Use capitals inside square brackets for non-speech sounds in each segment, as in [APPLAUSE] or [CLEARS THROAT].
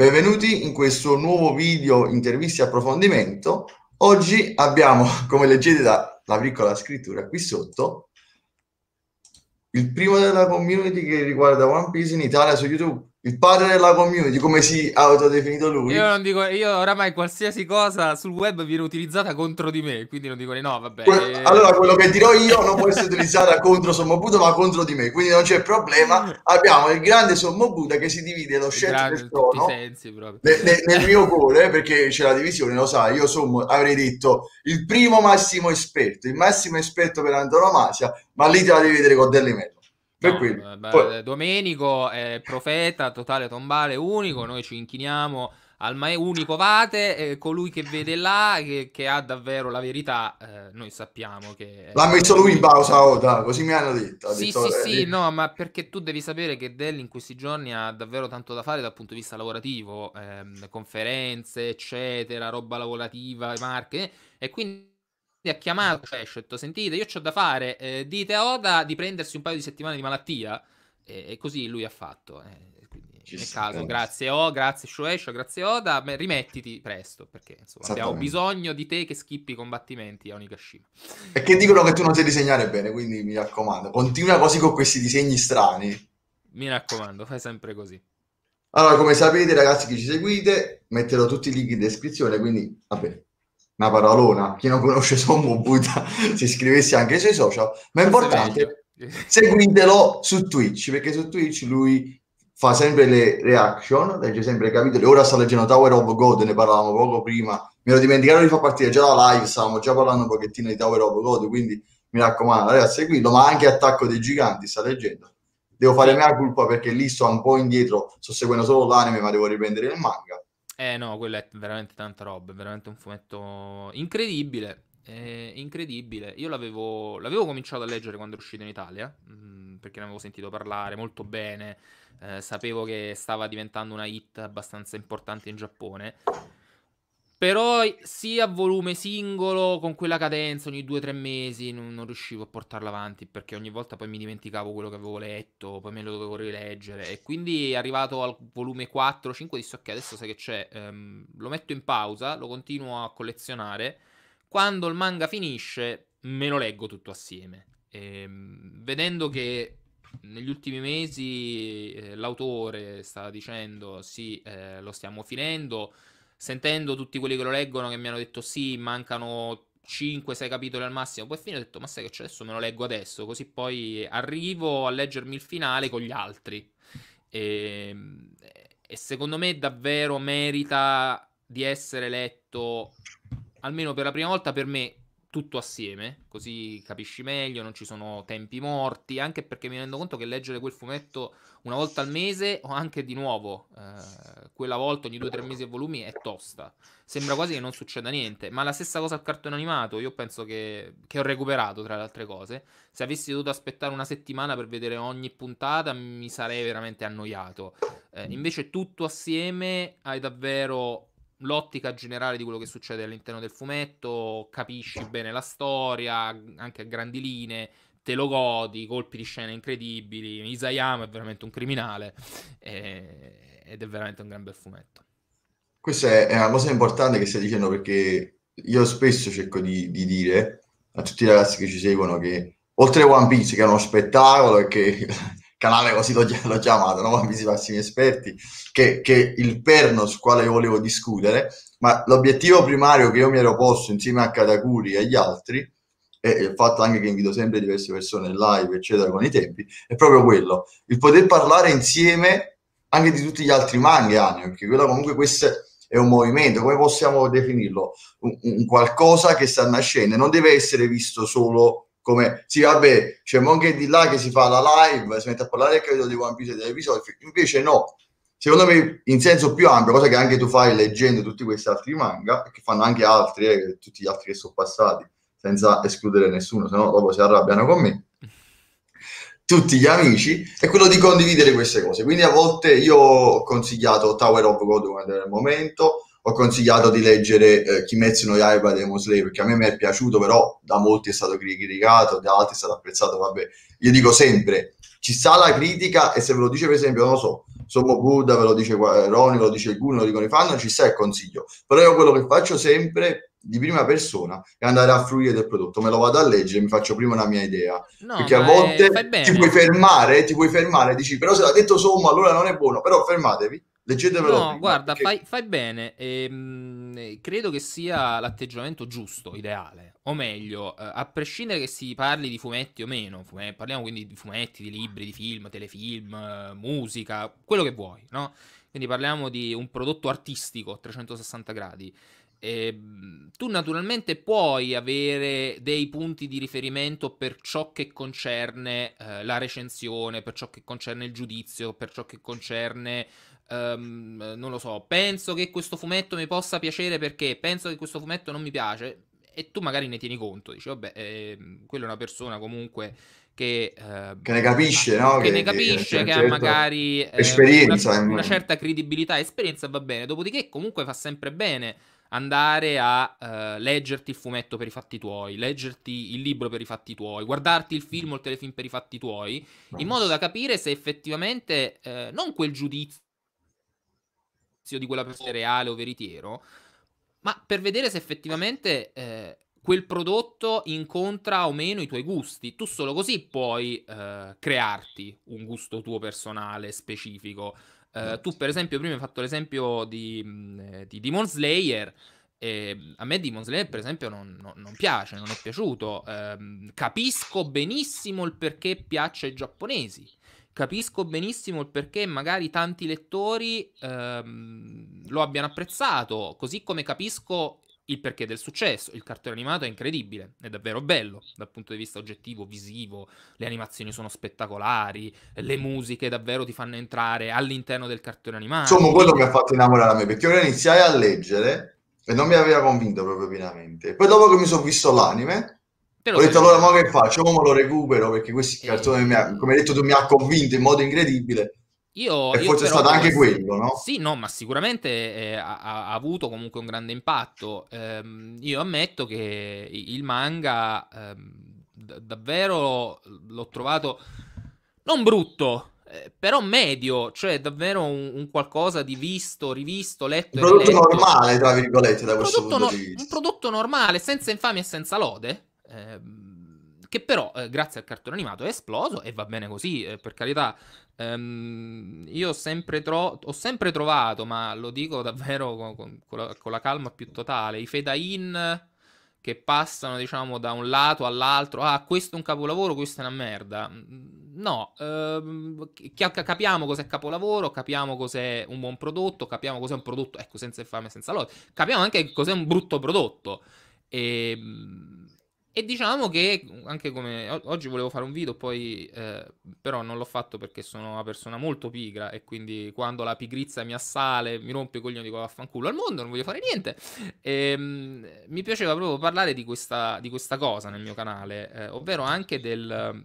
Benvenuti in questo nuovo video interviste e approfondimento. Oggi abbiamo, [LAUGHS] come leggete dalla piccola scrittura qui sotto, il primo della community che riguarda One Piece in Italia su YouTube il padre della community, come si autodefinito lui. Io non dico, io oramai qualsiasi cosa sul web viene utilizzata contro di me, quindi non dico no, vabbè. Que- eh. allora quello che dirò io non può essere utilizzata [LAUGHS] contro Sommo Sommobuda, ma contro di me, quindi non c'è problema. Abbiamo il grande Sommo Sommobuda che si divide lo scelto del trono ne- ne- nel mio cuore, perché c'è la divisione, lo sai, io sommo, avrei detto il primo massimo esperto, il massimo esperto per antonomasia, ma lì te la devi vedere con delle mete. No, eh, Poi... Eh, Domenico è profeta, totale tombale, unico, noi ci inchiniamo al ma- unico vate, eh, colui che vede là, che, che ha davvero la verità, eh, noi sappiamo che... L'ha messo lui in pausa Oda, così mi hanno detto. Ha sì, detto, sì, eh, sì, no, ma perché tu devi sapere che Dell in questi giorni ha davvero tanto da fare dal punto di vista lavorativo, ehm, conferenze, eccetera, roba lavorativa, marche, e quindi ha chiamato Crash e detto, sentite, io ho da fare, eh, dite a Oda di prendersi un paio di settimane di malattia. E, e così lui ha fatto. Eh. Quindi, nel caso, grazie O, grazie Shueisha, grazie Oda, beh, rimettiti presto, perché insomma, abbiamo bisogno di te che schippi i combattimenti a Onigashima. E che dicono che tu non sai disegnare bene, quindi mi raccomando, continua così con questi disegni strani. Mi raccomando, fai sempre così. Allora, come sapete, ragazzi che ci seguite, metterò tutti i link in descrizione, quindi va bene una parolona, chi non conosce Sommo Buddha si [LAUGHS] iscrivesse anche sui social, ma è importante, [LAUGHS] seguitelo su Twitch, perché su Twitch lui fa sempre le reaction, legge sempre i capitoli, ora sta leggendo Tower of God, ne parlavamo poco prima, mi ero dimenticato di far partire già la live, stavamo già parlando un pochettino di Tower of God, quindi mi raccomando, ragazzi, seguitelo, ma anche Attacco dei Giganti sta leggendo. Devo fare mia colpa perché lì sto un po' indietro, sto seguendo solo l'anime, ma devo riprendere il manga eh no, quello è veramente tanta roba, è veramente un fumetto incredibile. Eh, incredibile. Io l'avevo, l'avevo, cominciato a leggere quando è uscito in Italia, mm, perché ne avevo sentito parlare molto bene, eh, sapevo che stava diventando una hit abbastanza importante in Giappone. Però sia volume singolo, con quella cadenza, ogni 2-3 mesi, non, non, riuscivo a portarla avanti perché ogni volta poi mi dimenticavo quello che avevo letto, poi me lo dovevo rileggere. E quindi arrivato al volume 4-5 dissi ok, adesso sai che c'è, ehm, lo metto in pausa, lo continuo a collezionare. Quando il manga finisce me lo leggo tutto assieme. E, ehm, vedendo che negli ultimi mesi eh, l'autore stava dicendo sì, eh, lo stiamo finendo sentendo tutti quelli che lo leggono che mi hanno detto sì, mancano 5-6 capitoli al massimo, poi fine ho detto ma sai che c'è adesso me lo leggo adesso, così poi arrivo a leggermi il finale con gli altri. E, ehm, e secondo me davvero merita di essere letto almeno per la prima volta per me tutto assieme, così capisci meglio, non ci sono tempi morti, anche perché mi rendo conto che leggere quel fumetto una volta al mese o anche di nuovo, eh, quella volta ogni due o tre mesi e volumi è tosta. Sembra quasi che non succeda niente, ma la stessa cosa al cartone animato, io penso che, che ho recuperato tra le altre cose, se avessi dovuto aspettare una settimana per vedere ogni puntata mi sarei veramente annoiato. Eh, invece tutto assieme hai davvero l'ottica generale di quello che succede all'interno del fumetto, capisci bene la storia, anche a grandi linee, te lo godi, colpi di scena incredibili, Isayama è veramente un criminale eh, ed è veramente un gran bel fumetto. Questa è una cosa importante che stai dicendo perché io spesso cerco di, di dire a tutti i ragazzi che ci seguono che oltre a One Piece che è uno spettacolo e che canale così l'ho, l'ho chiamato, passi Visivissimi Esperti, che, che il perno sul quale io volevo discutere, ma l'obiettivo primario che io mi ero posto insieme a Katakuri e agli altri, e il fatto anche che invito sempre diverse persone in live, eccetera, con i tempi, è proprio quello, il poter parlare insieme anche di tutti gli altri manga, perché quello comunque questo è un movimento, come possiamo definirlo? Un, un qualcosa che sta nascendo, non deve essere visto solo come sì vabbè c'è Monk di là che si fa la live si mette a parlare del capitolo di One Piece e degli episodi invece no secondo me in senso più ampio cosa che anche tu fai leggendo tutti questi altri manga e che fanno anche altri eh, tutti gli altri che sono passati senza escludere nessuno se no dopo si arrabbiano con me tutti gli amici è quello di condividere queste cose quindi a volte io ho consigliato Tower of God quando era il momento ho consigliato di leggere eh, Kimetsu no Yaiba Demon Slayer perché a me mi è piaciuto però da molti è stato criticato da altri è stato apprezzato vabbè io dico sempre ci sta la critica e se ve lo dice per esempio non lo so Somo Buddha ve lo dice eh, Roni, ve lo dice Gun lo dicono i fan ci sta il consiglio però io quello che faccio sempre di prima persona è andare a fruire del prodotto. Me lo vado a leggere, mi faccio prima una mia idea. No, perché a eh, volte ti puoi fermare, ti puoi fermare, dici però se l'ha detto Sommo allora non è buono, però fermatevi, Leggetevelo. No, guarda, perché... fai, fai, bene. Ehm, credo che sia l'atteggiamento giusto, ideale. O meglio, eh, a prescindere che si parli di fumetti o meno, fumetti, parliamo quindi di fumetti, di libri, di film, telefilm, eh, musica, quello che vuoi, no? Quindi parliamo di un prodotto artistico a 360 gradi. Eh, tu naturalmente puoi avere dei punti di riferimento per ciò che concerne eh, la recensione, per ciò che concerne il giudizio, per ciò che concerne Um, non lo so, penso che questo fumetto mi possa piacere perché penso che questo fumetto non mi piace e tu magari ne tieni conto, dici vabbè, eh, quella è una persona comunque che, eh, che ne capisce, no? che, che ne capisce, che, che ha certo magari eh, una, una, certa credibilità, esperienza, va bene, dopodiché comunque fa sempre bene andare a uh, leggerti il fumetto per i fatti tuoi, leggerti il libro per i fatti tuoi, guardarti il film o il telefilm per i fatti tuoi, in modo da capire se effettivamente eh, non quel giudizio di quella persona reale o veritiero, ma per vedere se effettivamente eh, quel prodotto incontra o meno i tuoi gusti. Tu solo così puoi eh, crearti un gusto tuo personale specifico. Eh, tu, per esempio, prima hai fatto l'esempio di, di Demon Slayer. E a me Demon Slayer, per esempio, non, non, non piace, non è piaciuto. Ehm, capisco benissimo il perché piace ai giapponesi Capisco benissimo il perché magari tanti lettori ehm, lo abbiano apprezzato, così come capisco il perché del successo. Il cartone animato è incredibile, è davvero bello dal punto di vista oggettivo, visivo, le animazioni sono spettacolari, le musiche davvero ti fanno entrare all'interno del cartone animato. Insomma, quello che ha fatto innamorare a me, perché io iniziai a leggere e non mi aveva convinto proprio pienamente. Poi dopo che mi sono visto l'anime, Te lo ho detto allora ma che faccio? Come lo recupero? Perché questo cartone, mi ha, come hai detto tu, mi ha convinto in modo incredibile. Io, e forse è stato anche quello, no? Sì, no, ma sicuramente eh, ha, ha, avuto comunque un grande impatto. Eh, io ammetto che il manga eh, davvero l'ho trovato non brutto, eh, però medio, cioè davvero un, un, qualcosa di visto, rivisto, letto. Un prodotto normale, tra virgolette, da questo punto no- di vista. Un prodotto normale, senza infamia e senza lode Ehm, che però, eh, grazie al cartone animato, è esploso e va bene così, eh, per carità. Ehm, io sempre tro- ho sempre trovato, ma lo dico davvero con, con, con, la, con la, calma più totale, i fade-in che passano, diciamo, da un lato all'altro, ah, questo è un capolavoro, questo è una merda. Mm, no, ehm, capiamo cos'è capolavoro, capiamo cos'è un buon prodotto, capiamo cos'è un prodotto, ecco, senza infame, senza lode, capiamo anche cos'è un brutto prodotto. E, ehm, e diciamo che anche come oggi volevo fare un video, poi eh, però non l'ho fatto perché sono una persona molto pigra e quindi quando la pigrizia mi assale, mi rompe i coglioni, dico vaffanculo al mondo, non voglio fare niente. E, ehm, mi piaceva proprio parlare di questa, di questa cosa nel mio canale, eh, ovvero anche del,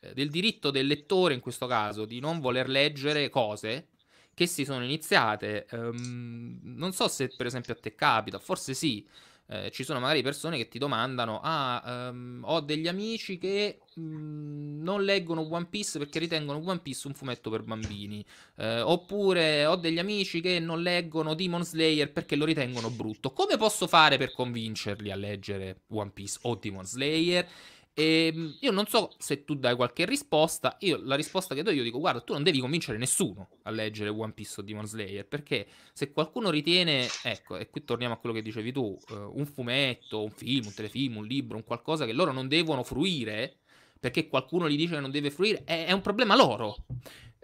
eh, del diritto del lettore in questo caso di non voler leggere cose che si sono iniziate. Um, non so se per esempio a te capita, forse sì eh, ci sono magari persone che ti domandano, ah, um, ho degli amici che mh, mhmm, non leggono One Piece perché ritengono One Piece un fumetto per bambini, eh, oppure ho degli amici che non leggono Demon Slayer perché lo ritengono brutto. Come posso fare per convincerli a leggere One Piece o Demon Slayer? E ehm, io non so se tu dai qualche risposta. Io la risposta che do io dico: guarda, tu non devi convincere nessuno a leggere One Piece o Demon Slayer. Perché se qualcuno ritiene, ecco, e qui torniamo a quello che dicevi tu: eh, un fumetto, un film, un telefilm, un libro, un qualcosa che loro non devono fruire perché qualcuno gli dice che non deve fruire, è un problema loro.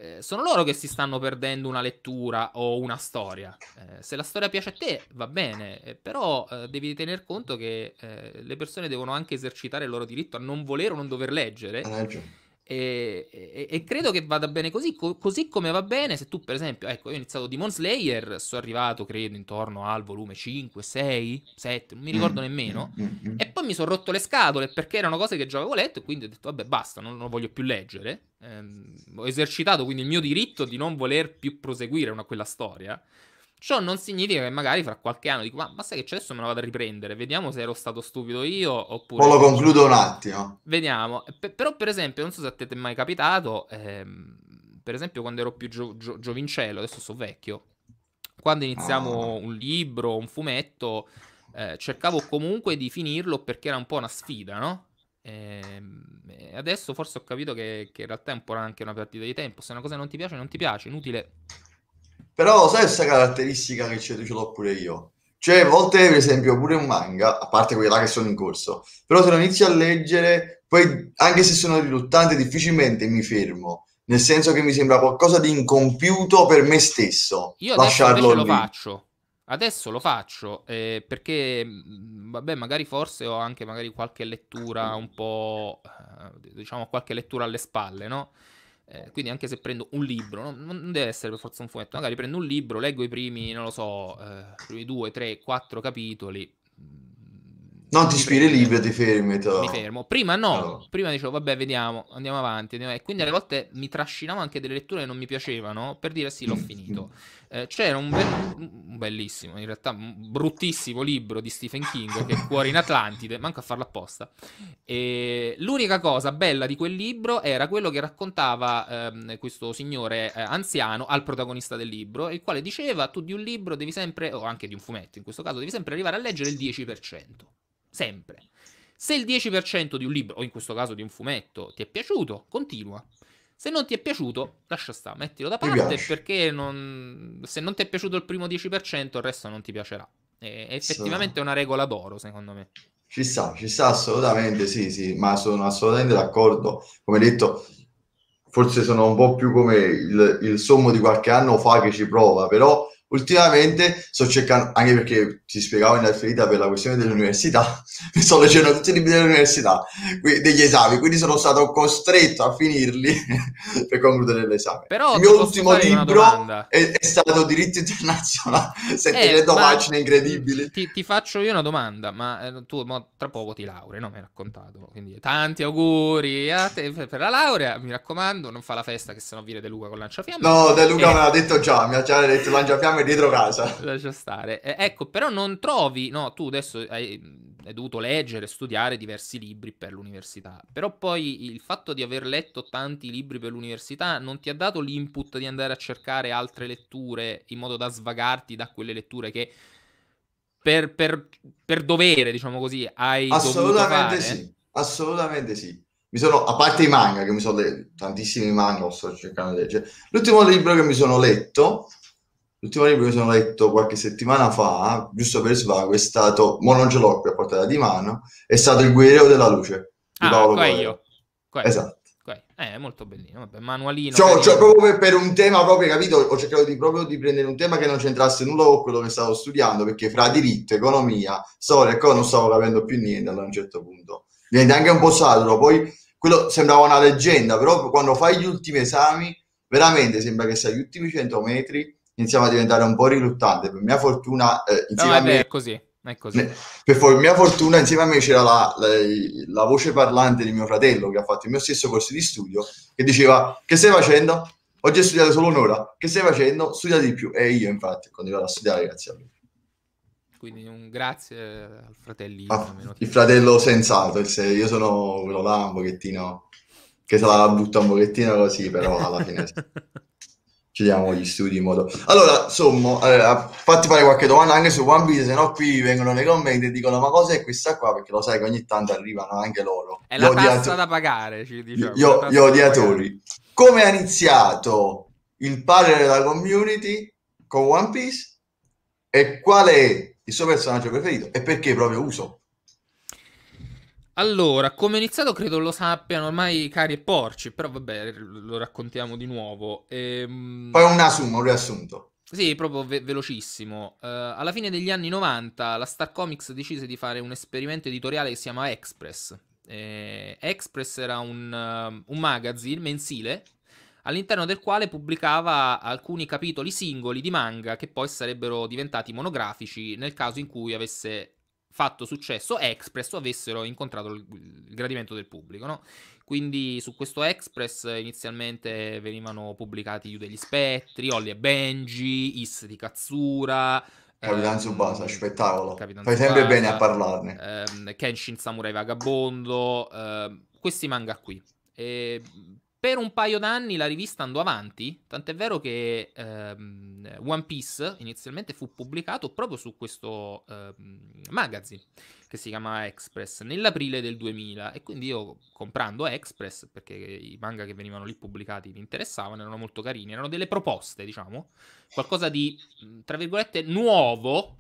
Eh, sono loro che si stanno perdendo una lettura o una storia. Eh, se la storia piace a te va bene, eh, però eh, devi tener conto che eh, le persone devono anche esercitare il loro diritto a non volere o non dover leggere. E, e, e, credo che vada bene così, co- così come va bene se tu per esempio, ecco, io ho iniziato Demon Slayer, sono arrivato credo intorno al volume 5, 6, 7, non mi ricordo mm. nemmeno, mm, mm, e poi mi sono rotto le scatole perché erano cose che già avevo letto e quindi ho detto vabbè basta, non, lo voglio più leggere, eh, ho esercitato quindi il mio diritto di non voler più proseguire una, quella storia Ciò non significa che magari fra qualche anno dico, ma, ma sai che c'è adesso me lo vado a riprendere, vediamo se ero stato stupido io oppure... O lo concludo un attimo. Vediamo, P- però per esempio, non so se a te ti è mai capitato, ehm, per esempio quando ero più gio- gio- giovincello, adesso sono vecchio, quando iniziamo oh. un libro, un fumetto, eh, cercavo comunque di finirlo perché era un po' una sfida, no? Ehm, e adesso forse ho capito che, che, in realtà è un po' anche una partita di tempo. Se una cosa non ti piace, non ti piace. Inutile però sai questa caratteristica che ce l'ho pure io. Cioè, a volte, per esempio, pure un manga, a parte quelli là che sono in corso, però se lo inizio a leggere, poi, anche se sono riluttante, difficilmente mi fermo. Nel senso che mi sembra qualcosa di incompiuto per me stesso. Io lasciarlo lo faccio. Adesso lo faccio eh, perché, mm, vabbè, magari forse ho anche magari qualche lettura un po', eh, diciamo, qualche lettura alle spalle, no? Eh, quindi anche se prendo un libro, no? non deve essere per forza un fumetto, magari prendo un libro, leggo i primi, non lo so, eh, primi due, tre, quattro capitoli, mm, non ti ispiri libri, ti fermi. To. Mi fermo. Prima no, allora. prima dicevo, vabbè, vediamo, andiamo avanti. Andiamo... E quindi alle volte mi trascinavo anche delle letture che non mi piacevano per dire sì, l'ho mm. finito. Eh, c'era un, bel... un, bellissimo, in realtà un bruttissimo libro di Stephen King che è [LAUGHS] Cuore in Atlantide, manco a farlo apposta. E l'unica cosa bella di quel libro era quello che raccontava ehm, questo signore eh, anziano al protagonista del libro, il quale diceva tu di un libro devi sempre, o anche di un fumetto in questo caso, devi sempre arrivare a leggere il 10% sempre. Se il 10% di un libro, o in questo caso di un fumetto, ti è piaciuto, continua. Se non ti è piaciuto, lascia sta, mettilo da parte perché non... se non ti è piaciuto il primo 10%, il resto non ti piacerà. È effettivamente è una regola d'oro, secondo me. Ci sta, ci sta assolutamente, sì, sì, ma sono assolutamente d'accordo. Come detto, forse sono un po' più come il, il sommo di qualche anno fa che ci prova, però ultimamente sto cercando, anche perché ti spiegavo in alferita per la questione dell'università, [LAUGHS] mi sto leggendo tutti i libri dell'università, degli esami, quindi sono stato costretto a finirli [LAUGHS] per concludere l'esame. Però Il mio ultimo libro è, è, stato diritto internazionale, 700 [LAUGHS] eh, pagine incredibili. Ti, ti, faccio io una domanda, ma eh, tu ma tra poco ti laurei, no? Mi hai raccontato, quindi tanti auguri per la laurea, mi raccomando, non fa la festa che sennò viene De Luca con lanciafiamme. No, De Luca eh. me l'ha detto già, mi ha già detto lanciafiamme fame dietro casa. Lascia stare. Eh, ecco, però non trovi, no, tu adesso hai, hai dovuto leggere, studiare diversi libri per l'università, però poi il fatto di aver letto tanti libri per l'università non ti ha dato l'input di andare a cercare altre letture in modo da svagarti da quelle letture che per, per, per dovere, diciamo così, hai Assolutamente sì, assolutamente sì mi sono, a parte i manga che mi sono letto, tantissimi manga sto cercando di leggere, l'ultimo libro che mi sono letto L'ultimo libro che sono letto qualche settimana fa, giusto per svago, è stato, mo non ce l'ho qui a portata di mano, è stato Il guerriero della luce di ah, Paolo Coelho. Esatto. Quello. Eh, molto bellino, vabbè, manualino. Cioè, cioè, proprio per un tema proprio, capito? Ho cercato di, proprio di prendere un tema che non c'entrasse nulla con quello che stavo studiando, perché fra diritto, economia, storia, ecco, non stavo capendo più niente allora, a un certo punto. Diventa anche un po' saturo, poi quello sembrava una leggenda, però quando fai gli ultimi esami, veramente sembra che sia agli ultimi 100 metri iniziava a diventare un po' riluttante. Per mia fortuna, eh, insieme no, vabbè, a me... è così. È così. Per for- mia fortuna, insieme a me c'era la, la, la, voce parlante di mio fratello che ha fatto il mio stesso corso di studio che diceva: Che stai facendo? Oggi hai studiato solo un'ora. Che stai facendo? Studia di più. E io, infatti, continuavo a studiare grazie a lui. Quindi un grazie eh, al fratellino. Ah, il fratello sensato. Il se- io sono quello là un pochettino che se la butta un pochettino così, però alla fine. [LAUGHS] chiediamo gli studi in modo. Allora, insomma, eh, fatti fare qualche domanda anche su One Piece, se no qui vengono nei commenti e dicono ma cosa è questa qua? Perché lo sai che ogni tanto arrivano anche loro. È la odiato... tassa da pagare, ci diciamo. Io, gli odiatori. Come ha iniziato il padre della community con One Piece? E qual è il suo personaggio preferito? E perché proprio Uso? Allora, come è iniziato credo lo sappiano ormai cari e porci, però vabbè, lo raccontiamo di nuovo. Ehm... Poi un assumo, un riassunto. Sì, proprio ve- velocissimo. Uh, alla fine degli anni 90 la Star Comics decise di fare un esperimento editoriale che si chiama Express. Eh, Express era un, uh, un magazine mensile all'interno del quale pubblicava alcuni capitoli singoli di manga che poi sarebbero diventati monografici nel caso in cui avesse fatto successo Express avessero incontrato il, gradimento del pubblico, no? Quindi su questo Express inizialmente venivano pubblicati Yu degli Spettri, Ollie e Benji, Is di Katsura, Capitan ehm, spettacolo. Capitan Fai sempre bene a parlarne. Ehm, Kenshin Samurai Vagabondo, ehm, questi manga qui. E per un paio d'anni la rivista andò avanti, tant'è vero che ehm, One Piece inizialmente fu pubblicato proprio su questo ehm, magazine che si chiama Express nell'aprile del 2000 e quindi io comprando Express perché i manga che venivano lì pubblicati mi interessavano, erano molto carini, erano delle proposte, diciamo, qualcosa di tra virgolette nuovo,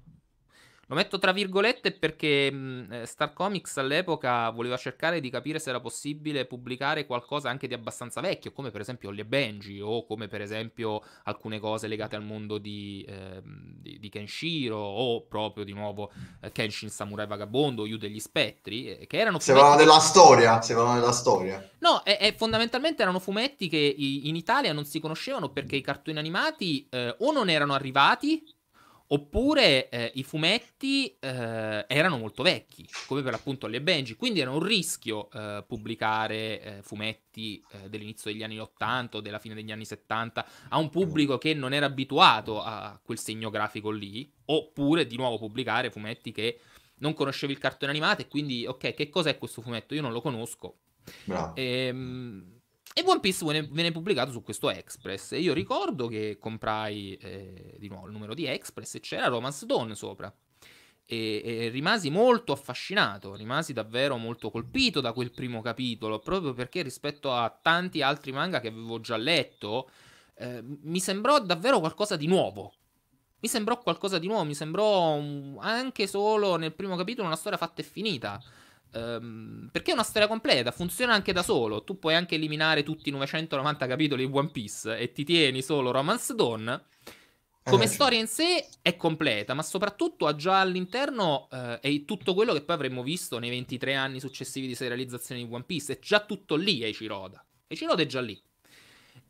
lo metto tra virgolette perché mh, eh, Star Comics all'epoca voleva cercare di capire se era possibile pubblicare qualcosa anche di abbastanza vecchio, come per esempio Ollie Benji o come per esempio alcune cose legate al mondo di, eh, di, di Kenshiro o proprio di nuovo eh, Kenshin Samurai Vagabondo, Yu degli Spettri, eh, che erano... Sembrava della che... storia, sembrava della storia. No, e, e, fondamentalmente erano fumetti che i, in Italia non si conoscevano perché i cartoni animati eh, o non erano arrivati Oppure eh, i fumetti eh, erano molto vecchi, come per l'appunto le Benji, quindi era un rischio eh, pubblicare eh, fumetti eh, dell'inizio degli anni 80 o della fine degli anni 70 a un pubblico che non era abituato a quel segno grafico lì, oppure di nuovo pubblicare fumetti che non conoscevi il cartone animato e quindi ok, che cos'è questo fumetto? Io non lo conosco. Bravo. Ehm e One Piece viene, pubblicato su questo Express. E io ricordo che comprai eh, di nuovo il numero di Express e c'era Romance Dawn sopra. E, e, rimasi molto affascinato, rimasi davvero molto colpito da quel primo capitolo, proprio perché rispetto a tanti altri manga che avevo già letto, eh, mi sembrò davvero qualcosa di nuovo. Mi sembrò qualcosa di nuovo, mi sembrò anche solo nel primo capitolo una storia fatta e finita. Um, perché è una storia completa, funziona anche da solo. Tu puoi anche eliminare tutti i 990 capitoli di One Piece e ti tieni solo Romance Dawn. Come eh, storia in sé è completa, ma soprattutto ha già all'interno eh, è tutto quello che poi avremmo visto nei 23 anni successivi di serializzazione di One Piece. È già tutto lì, Eiichiroda. Eiichiroda è già lì.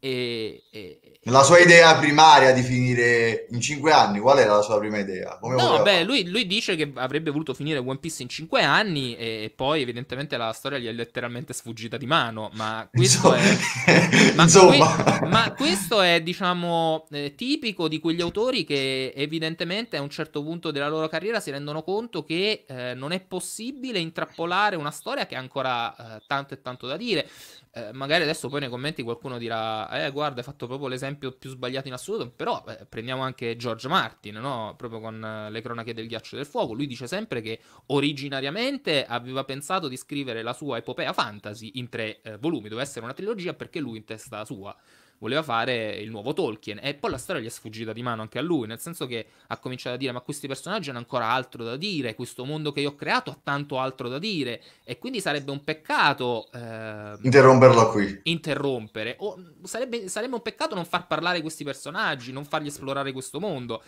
E, e, la sua idea primaria di finire in 5 anni, qual era la sua prima idea? Come no, beh, lui, lui, dice che avrebbe voluto finire One Piece in 5 anni e, e, poi evidentemente la storia gli è letteralmente sfuggita di mano, ma [LAUGHS] questo è... [LAUGHS] ma, que, ma questo è, diciamo, eh, tipico di quegli autori che evidentemente a un certo punto della loro carriera si rendono conto che eh, non è possibile intrappolare una storia che ha ancora eh, tanto e tanto da dire. Eh, magari adesso poi nei commenti qualcuno dirà eh guarda hai fatto proprio l'esempio più sbagliato in assoluto, però eh, prendiamo anche George Martin, no? proprio con eh, le cronache del ghiaccio e del fuoco, lui dice sempre che originariamente aveva pensato di scrivere la sua epopea fantasy in tre eh, volumi, doveva essere una trilogia perché lui in testa sua voleva fare il nuovo Tolkien e poi la storia gli è sfuggita di mano anche a lui, nel senso che ha cominciato a dire ma questi personaggi hanno ancora altro da dire, questo mondo che io ho creato ha tanto altro da dire e quindi sarebbe un peccato eh, interromperlo qui. Interrompere o sarebbe, sarebbe un peccato non far parlare questi personaggi, non fargli esplorare questo mondo.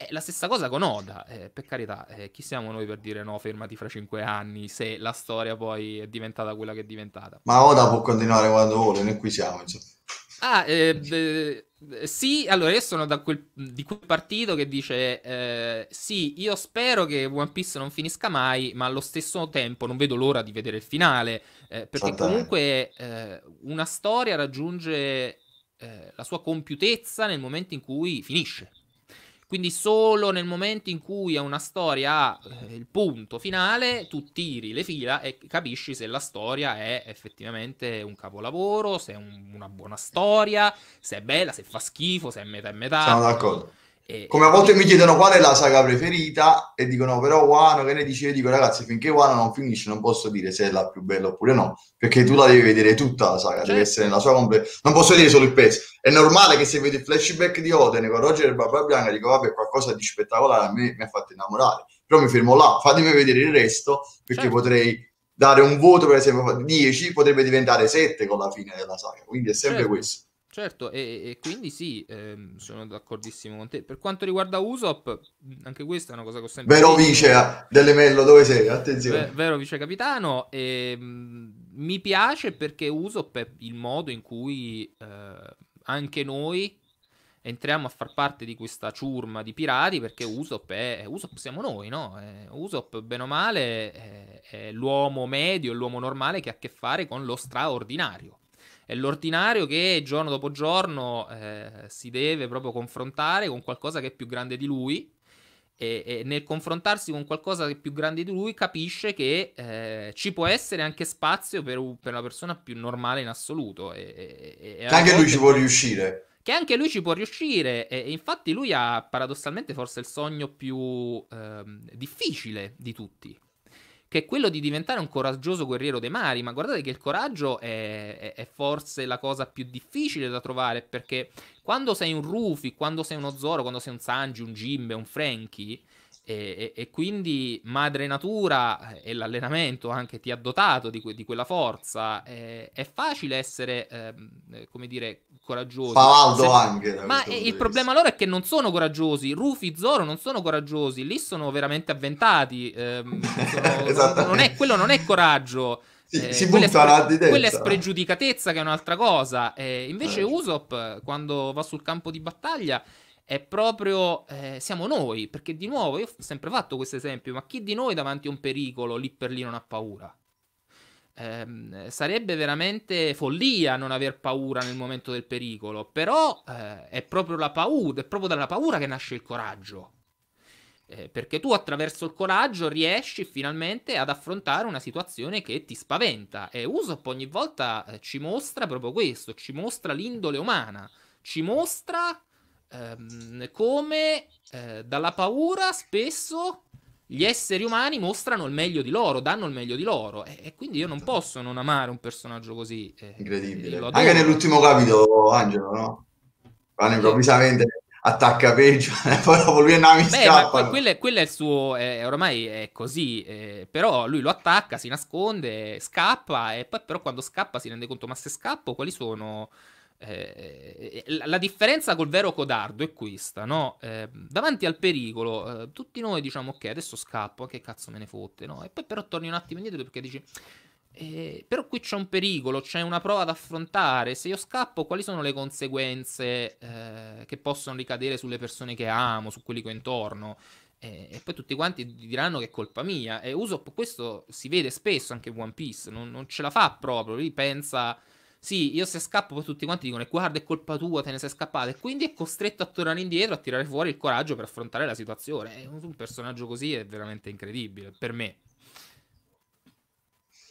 È la stessa cosa con Oda, eh, per carità, eh, chi siamo noi per dire no, fermati fra cinque anni, se la storia poi è diventata quella che è diventata. Ma Oda può continuare quando vuole, noi qui siamo. Insomma. Ah, eh, eh, sì, allora io sono quel, di quel partito che dice eh, sì, io spero che One Piece non finisca mai, ma allo stesso tempo non vedo l'ora di vedere il finale, eh, perché comunque eh, una storia raggiunge eh, la sua compiutezza nel momento in cui finisce. Quindi solo nel momento in cui è una storia ha eh, il punto finale, tu tiri le fila e capisci se la storia è effettivamente un capolavoro, se è un, una buona storia, se è bella, se fa schifo, se è metà e metà. Sono d'accordo. E, Come a volte e... mi chiedono qual è la saga preferita e dicono però Wano che ne dici? Io dico ragazzi finché Wano non finisce non posso dire se è la più bella oppure no perché tu la devi vedere tutta la saga, certo. deve essere nella sua completa, non posso dire solo il pezzo. È normale che se vedi il flashback di Oden con Roger e Barbara Bianca dico vabbè qualcosa di spettacolare a me mi ha fatto innamorare però mi fermo là, fatemi vedere il resto perché certo. potrei dare un voto per esempio 10 potrebbe diventare 7 con la fine della saga quindi è sempre certo. questo Certo, e, e quindi sì, ehm, sono d'accordissimo con te. Per quanto riguarda Usop, anche questa è una cosa che ho sempre... Vero detto. vice ah, dell'Emello, dove sei? Attenzione. Ver, vero vice capitano, e, ehm, mh, mi piace perché Usop è il modo in cui eh, anche noi entriamo a far parte di questa ciurma di pirati perché Usop è... Usop siamo noi, no? Eh, Usop, bene o male, è, è l'uomo medio, l'uomo normale che ha a che fare con lo straordinario è l'ordinario che giorno dopo giorno eh, si deve proprio confrontare con qualcosa che è più grande di lui e, e nel confrontarsi con qualcosa che è più grande di lui capisce che eh, ci può essere anche spazio per, per, una persona più normale in assoluto. E, e, e anche lui ci può riuscire che anche lui ci può riuscire. E, infatti lui ha paradossalmente forse il sogno più eh, difficile di tutti, che è quello di diventare un coraggioso guerriero dei mari. Ma guardate che il coraggio è, è, è forse la cosa più difficile da trovare, perché quando sei un Rufi, quando sei uno Zoro, quando sei un Sanji, un Jimbe, un Frankie... E, e, quindi madre natura e l'allenamento anche ti ha dotato di, que- di quella forza. Eh, è facile essere, eh, come dire, coraggiosi. Se... anche. Ma il problema loro è che non sono coraggiosi. Rufi, Zoro non sono coraggiosi. Lì sono veramente avventati. Eh, [LAUGHS] sono... non è, quello non è coraggio. Eh, si, si quella, è spre- quella è spregiudicatezza che è un'altra cosa. Eh, invece eh. Usopp, quando va sul campo di battaglia, è proprio eh, siamo noi, perché di nuovo io ho sempre fatto questo esempio, ma chi di noi davanti a un pericolo lì per lì non ha paura? Eh, sarebbe veramente follia non aver paura nel momento del pericolo, però eh, è proprio la paura, è proprio dalla paura che nasce il coraggio. Eh, perché tu attraverso il coraggio riesci finalmente ad affrontare una situazione che ti spaventa e Usopp ogni volta eh, ci mostra proprio questo, ci mostra l'indole umana, ci mostra ehm, come eh, dalla paura spesso gli esseri umani mostrano il meglio di loro, danno il meglio di loro e, e quindi io non posso non amare un personaggio così. Eh, Incredibile. Eh, Anche nell'ultimo capito, Angelo, no? Quando improvvisamente attacca peggio, [LAUGHS] poi dopo lui e Nami Beh, Quello è, quello è il suo, eh, ormai è così, eh, però lui lo attacca, si nasconde, scappa e poi però quando scappa si rende conto, ma se scappo quali sono... Eh, eh la differenza col vero codardo è questa, no? Eh, davanti al pericolo, eh, tutti noi diciamo ok, adesso scappo, che cazzo me ne fotte, no? E poi però torni un attimo indietro perché dici... Eh, però qui c'è un pericolo, c'è una prova da affrontare. Se io scappo, quali sono le conseguenze eh, che possono ricadere sulle persone che amo, su quelli che ho intorno? e poi tutti quanti diranno che è colpa mia. E Usopp questo si vede spesso anche in One Piece, non, non ce la fa proprio. Lui pensa sì, io se scappo poi tutti quanti dicono guarda è colpa tua, te ne sei scappato. e quindi è costretto a tornare indietro, a tirare fuori il coraggio per affrontare la situazione. un personaggio così è veramente incredibile per me.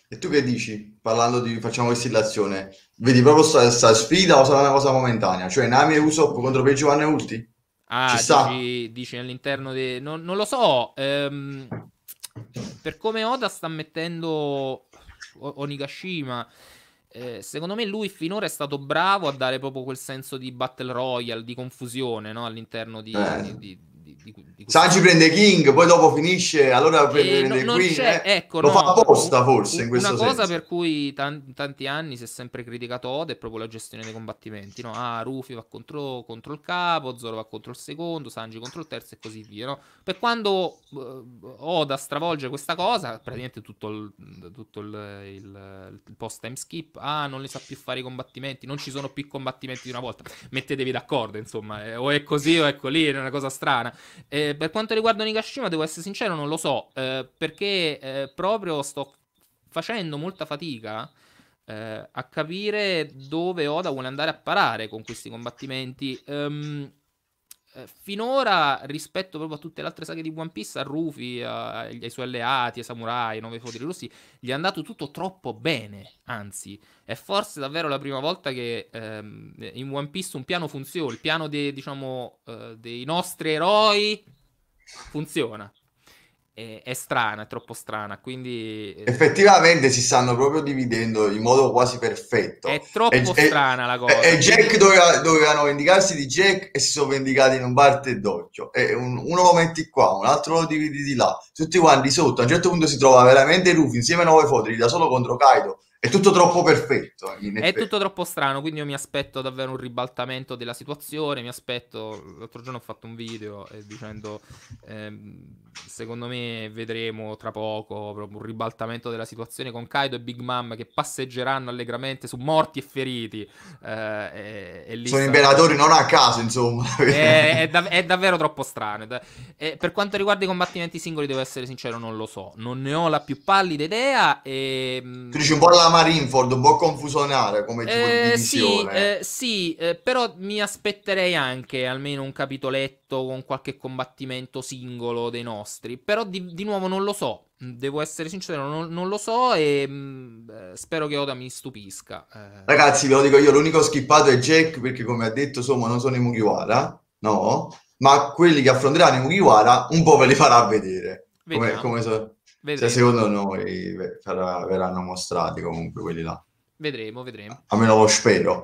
E tu che dici, parlando di facciamo distillazione, vedi proprio questa sfida o sarà una cosa momentanea? Cioè Nami e Usopp contro Pei Giovanni Ulti? Ah, Ci dici, dici all'interno di... Non, non, lo so, ehm, per come Oda sta mettendo Onigashima eh, secondo me lui finora è stato bravo a dare proprio quel senso di battle royale, di confusione no? all'interno di, eh. di, di di, di Sanji prende King, poi dopo finisce, allora eh, prende no, Queen. Eh. Ecco, Lo no, fa apposta forse in questo senso. Una cosa per cui tanti, tanti anni si è sempre criticato Oda è proprio la gestione dei combattimenti. No? Ah, Rufy va contro, contro, il capo, Zoro va contro il secondo, Sanji contro il terzo e così via. No? Per quando eh, Oda stravolge questa cosa, praticamente tutto il, tutto il, il, il post time skip, ah, non le sa più fare i combattimenti, non ci sono più combattimenti di una volta, mettetevi d'accordo, insomma, eh, o è così o è così, ecco è una cosa strana. Eh, per quanto riguarda Nigashima, devo essere sincero, non lo so, eh, perché eh, proprio sto facendo molta fatica eh, a capire dove Oda vuole andare a parare con questi combattimenti. Um, eh, finora rispetto proprio a tutte le altre saghe di One Piece, a Rufy, a, ai suoi alleati, ai samurai, ai nove foderi rossi, gli è andato tutto troppo bene, anzi, è forse davvero la prima volta che ehm, in One Piece un piano funziona, il piano de, diciamo, eh, dei nostri eroi funziona è, è strana, è troppo strana. Quindi eh, effettivamente si stanno proprio dividendo in modo quasi perfetto. È troppo e, strana e, la cosa. E, Jack doveva, dovevano vendicarsi di Jack e si sono vendicati in un parte d'occhio. E un, uno lo metti qua, un altro lo dividi di là, tutti quanti sotto. A un certo punto si trova veramente Rufy insieme a 9 foto, da solo contro Kaido è tutto troppo perfetto. È tutto troppo strano, quindi io mi aspetto davvero un ribaltamento della situazione. Mi aspetto, l'altro giorno ho fatto un video eh, dicendo, ehm, secondo me vedremo tra poco proprio un ribaltamento della situazione con Kaido e Big Mom che passeggeranno allegramente su morti e feriti. Eh, e, e Sono sarà... imperatori non a caso, insomma. è, [LAUGHS] eh, è, dav- è, davvero troppo strano. Da- per quanto riguarda i combattimenti singoli, devo essere sincero, non lo so. Non ne ho la più pallida idea. E... Ehm, tu dici un po' alla Marineford un po' confusionare come tipo eh, di sì, eh, sì eh, però mi aspetterei anche almeno un capitoletto con qualche combattimento singolo dei nostri, però di, di nuovo non lo so, devo essere sincero, non, non lo so e mh, mm, eh, spero che Oda mi stupisca. Eh. Ragazzi, ve lo dico io, l'unico skippato è Jack perché come ha detto Somo non sono i Mugiwara, no? Ma quelli che affronteranno i Mugiwara un po' ve li farà vedere. Come, come so... Vedremo. Cioè, secondo noi ver- verranno mostrati comunque quelli là. Vedremo, vedremo. Almeno lo spero.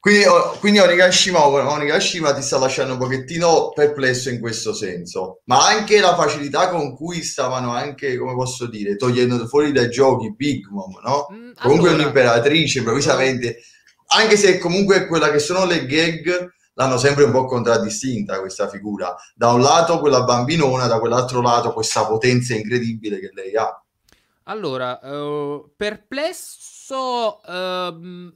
Quindi, oh, quindi Onigashima, Onigashima oh, ti sta lasciando un pochettino perplesso in questo senso, ma anche la facilità con cui stavano anche, come posso dire, togliendo fuori dai giochi Big Mom, no? Mm, Comunque allora. un'imperatrice improvvisamente, anche se comunque quella che sono le gag l'hanno sempre un po' contraddistinta questa figura. Da un lato quella bambinona, da quell'altro lato questa potenza incredibile che lei ha. Allora, uh, perplesso uh,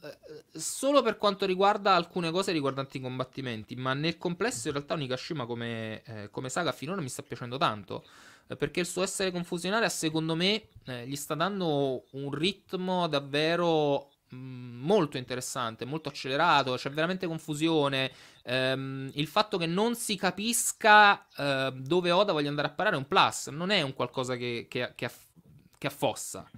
solo per quanto riguarda alcune cose riguardanti i combattimenti, ma nel complesso in realtà Nikashima come, eh, come saga finora mi sta piacendo tanto, eh, perché il suo essere confusionale, secondo me eh, gli sta dando un ritmo davvero molto interessante, molto accelerato, c'è veramente confusione. Ehm, il fatto che non si capisca eh, dove Oda voglia andare a parare è un plus, non è un qualcosa che, che, che, aff- che affossa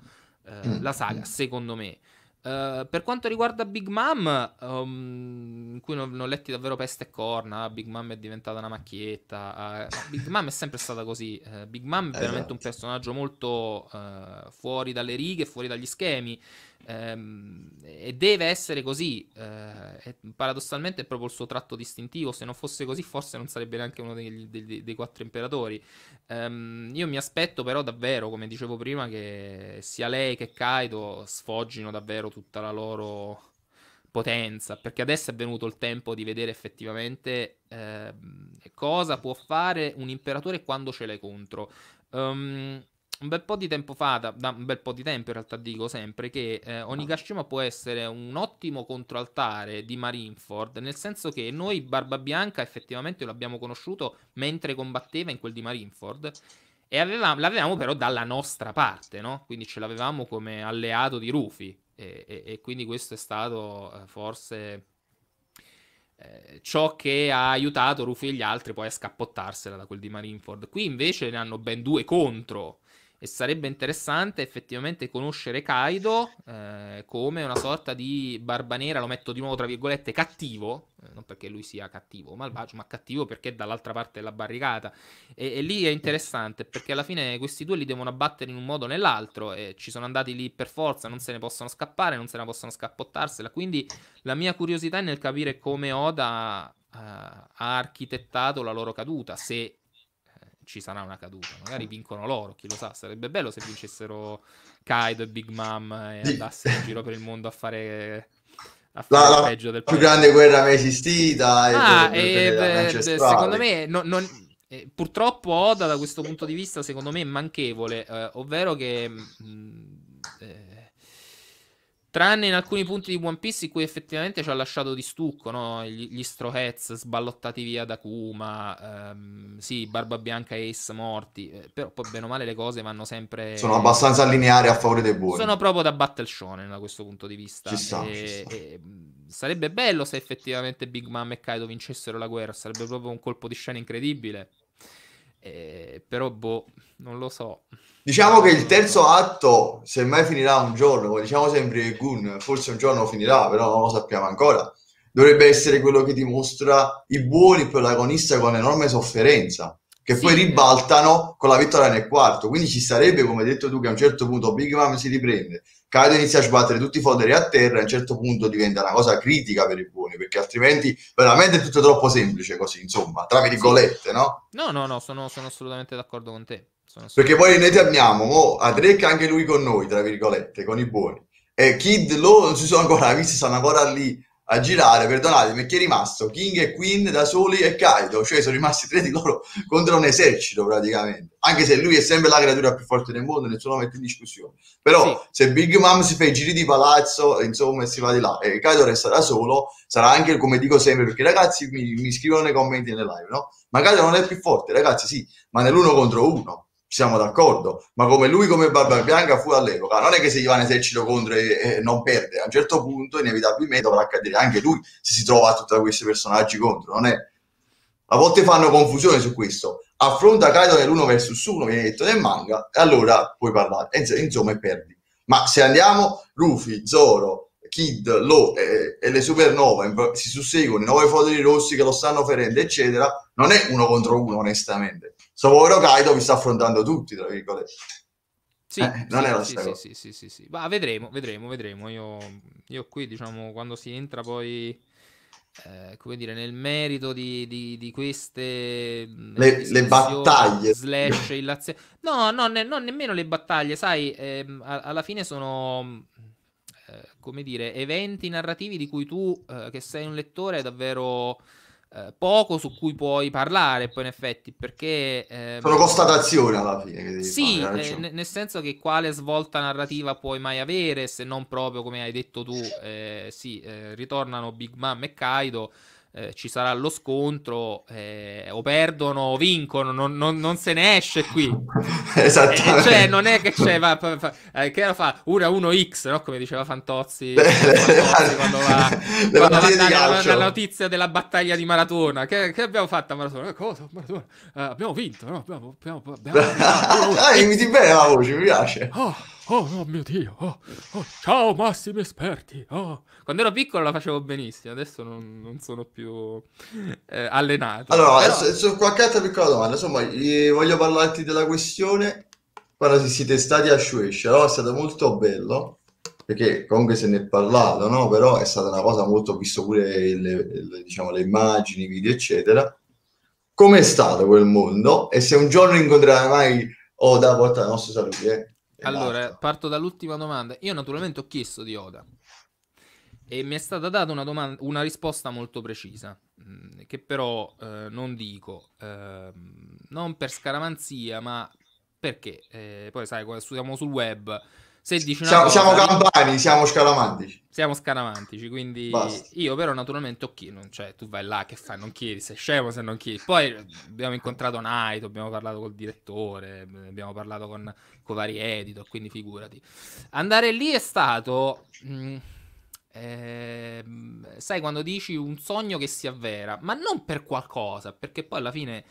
eh, mm, la saga, mm. secondo me. Uh, per quanto riguarda Big Mom, um, in cui non, non, ho letti davvero peste e corna, ah, Big Mom è diventata una macchietta, uh, Big Mom è sempre stata così, uh, Big Mom è veramente un esatto. personaggio molto eh, fuori dalle righe, fuori dagli schemi, Ehm, e deve essere così. Eh, paradossalmente è proprio il suo tratto distintivo. Se non fosse così, forse non sarebbe neanche uno dei, dei, dei quattro imperatori. Um, io mi aspetto, però, davvero, come dicevo prima, che sia lei che Kaido sfoggino davvero tutta la loro potenza. Perché adesso è venuto il tempo di vedere effettivamente eh, cosa può fare un imperatore quando ce l'hai contro. Um, un bel po' di tempo fa, da, da, un bel po' di tempo in realtà dico sempre, che eh, Onigashima può essere un ottimo controaltare di Marineford, nel senso che noi Barba Bianca effettivamente l'abbiamo conosciuto mentre combatteva in quel di Marineford e avevamo, l'avevamo però dalla nostra parte, no? Quindi ce l'avevamo come alleato di Rufy e, e, e quindi questo è stato eh, forse... Eh, ciò che ha aiutato Rufy e gli altri poi a scappottarsela da quel di Marineford. Qui invece ne hanno ben due contro e sarebbe interessante effettivamente conoscere Kaido eh, come una sorta di barba nera, lo metto di nuovo tra virgolette, cattivo, eh, non perché lui sia cattivo o malvagio, ma cattivo perché è dall'altra parte della barricata. E, e, lì è interessante perché alla fine questi due li devono abbattere in un modo o nell'altro e ci sono andati lì per forza, non se ne possono scappare, non se ne possono scappottarsela. Quindi la mia curiosità è nel capire come Oda eh, ha architettato la loro caduta, se ci sarà una caduta. Magari vincono loro, chi lo sa. Sarebbe bello se vincessero Kaido e Big Mom e andassero in giro per il mondo a fare. A fare la, la peggio del la più grande guerra mai esistita. Ah, e, beh, beh, secondo me, no, non, eh, purtroppo Oda da questo punto di vista, secondo me, è manchevole. Eh, ovvero che. Mh, mm, eh, Tranne in alcuni punti di One Piece in cui effettivamente ci ha lasciato di stucco, no? Gli, gli Strohets sballottati via da Kuma, ehm, sì, Barba Bianca e Ace morti, eh, però poi bene o male le cose vanno sempre... Sono abbastanza lineari a favore dei buoni. Sono proprio da battle shonen da questo punto di vista. Ci sta, e, ci sta. E, sarebbe bello se effettivamente Big Mom e Kaido vincessero la guerra, sarebbe proprio un colpo di scena incredibile. Eh, però, boh, non lo so. Diciamo che il terzo atto, semmai finirà un giorno, diciamo sempre che Gun, forse un giorno finirà, però non lo sappiamo ancora. Dovrebbe essere quello che dimostra i buoni protagonisti con enorme sofferenza, che sì, poi ribaltano con la vittoria nel quarto. Quindi ci sarebbe, come hai detto tu, che a un certo punto Big Mom si riprende, cade inizia a sbattere tutti i foderi a terra, a un certo punto diventa una cosa critica per i buoni, perché altrimenti veramente è tutto troppo semplice così, insomma, tra virgolette, no? No, no, no, sono, sono assolutamente d'accordo con te. Assolutamente... Perché poi ne torniamo, mo, a Drake anche lui con noi, tra virgolette, con i buoni. E Kid loro non si sono ancora visti, stanno ancora lì a girare, perdonatemi, chi è rimasto King e Queen da soli e Kaido, cioè sono rimasti tre di loro [LAUGHS] contro un esercito praticamente, anche se lui è sempre la creatura più forte del mondo, nessuno lo mette in discussione, però sì. se Big Mom si fa i giri di palazzo, insomma, si va di là e Kaido resta da solo, sarà anche come dico sempre, perché ragazzi mi, mi scrivono nei commenti nelle live, no? Ma Kaido non è più forte, ragazzi sì, ma nell'uno contro uno, siamo d'accordo, ma come lui come Barbabianca fu all'epoca, non è che se gli va in esercito contro e, e, non perde, a un certo punto inevitabilmente dovrà accadere anche lui se si trova a tutti questi personaggi contro, non è? A volte fanno confusione su questo. Affronta Kaido nell'1 versus 1, viene detto nel manga, e allora puoi parlare, e, insomma, e perdi. Ma se andiamo, Rufy, Zoro, Kid, Lo e, e le supernova si susseguono, i nuovi foderi rossi che lo stanno ferendo, eccetera, non è uno contro uno, onestamente povero Kaido mi sta affrontando tutti, tra virgolette. Sì, eh, non è la sì, cosa. Sì, sì, sì, sì. Ma vedremo, vedremo, vedremo. Io, io qui, diciamo, quando si entra poi... Eh, come dire, nel merito di, di, di queste le, le battaglie slash illazioni. No, no, ne, no, nemmeno le battaglie, sai, ehm, a, alla fine sono eh, come dire, eventi narrativi di cui tu, eh, che sei un lettore, davvero eh, poco su cui puoi parlare poi in effetti perché eh, sono constatazioni alla fine sì fare, eh, n- nel senso che quale svolta narrativa puoi mai avere se non proprio come hai detto tu eh, sì ritornano Big Mom e Kaido eh, ci sarà lo scontro, eh, o perdono o vincono, non, non, non se ne esce qui. [LAUGHS] Esatto. Eh, cioè, non è che c'è, va, va, va, eh, che fa 1-1-X, no? come diceva Fantozzi, [LAUGHS] Fantozzi quando va, [LAUGHS] quando va la, la, notizia della battaglia di Maratona. Che, che abbiamo fatto a Maratona? Cosa? Maratona? Uh, abbiamo vinto, no? Abbiamo, abbiamo, abbiamo, abbiamo, abbiamo, abbiamo, abbiamo, abbiamo, abbiamo, abbiamo, oh, oh mio Dio, oh, oh, ciao Massimo esperti. Oh. Quando ero piccolo la facevo benissimo, adesso non, non sono più eh, allenato. Allora, però... Eh, su, su qualche altra piccola domanda, insomma, voglio parlarti della questione quando siete stati a Shueisha, no? è stato molto bello perché comunque se ne è parlato, no? però è stata una cosa molto, ho visto pure le, le, diciamo, le immagini, i video, eccetera. Com'è stato quel mondo? E se un giorno incontrerai mai, oh, da porta la nostra salute, eh? Allora, parto dall'ultima domanda. Io naturalmente ho chiesto di Oda e mi è stata data una, domanda, una risposta molto precisa, mm, che però eh, non dico, eh, non per scaramanzia, ma perché, eh, poi sai, quando studiamo sul web, se dici una siamo, cosa, siamo campani, siamo scaramantici. Siamo scaramantici, quindi Basta. io però naturalmente ok, non, cioè, tu vai là che fai, non chiedi, sei scemo se non chiedi. Poi abbiamo incontrato Night, abbiamo parlato col direttore, abbiamo parlato con, con vari editor, quindi figurati. Andare lì è stato... Mh, mm, eh, sai quando dici un sogno che si avvera, ma non per qualcosa, perché poi alla fine...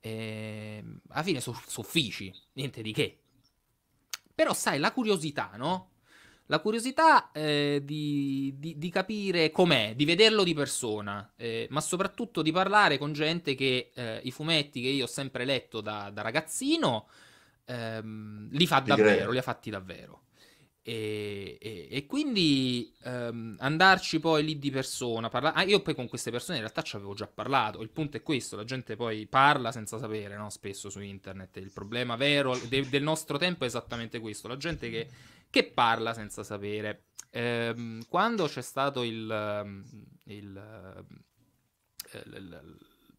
Eh, alla fine soffici, niente di che, però sai, la curiosità, no? La curiosità eh, di, di, di, capire com'è, di vederlo di persona, eh, ma soprattutto di parlare con gente che eh, i fumetti che io ho sempre letto da, da ragazzino ehm, li fa davvero, li ha fatti davvero. E, e, e, quindi um, andarci poi lì di persona. Parla- ah, io poi con queste persone in realtà ci avevo già parlato. Il punto è questo: la gente poi parla senza sapere, no? spesso su internet. Il problema vero de- del nostro tempo è esattamente questo: la gente che, che parla senza sapere. Ehm, quando c'è stato il, ehm, il, il, ehm,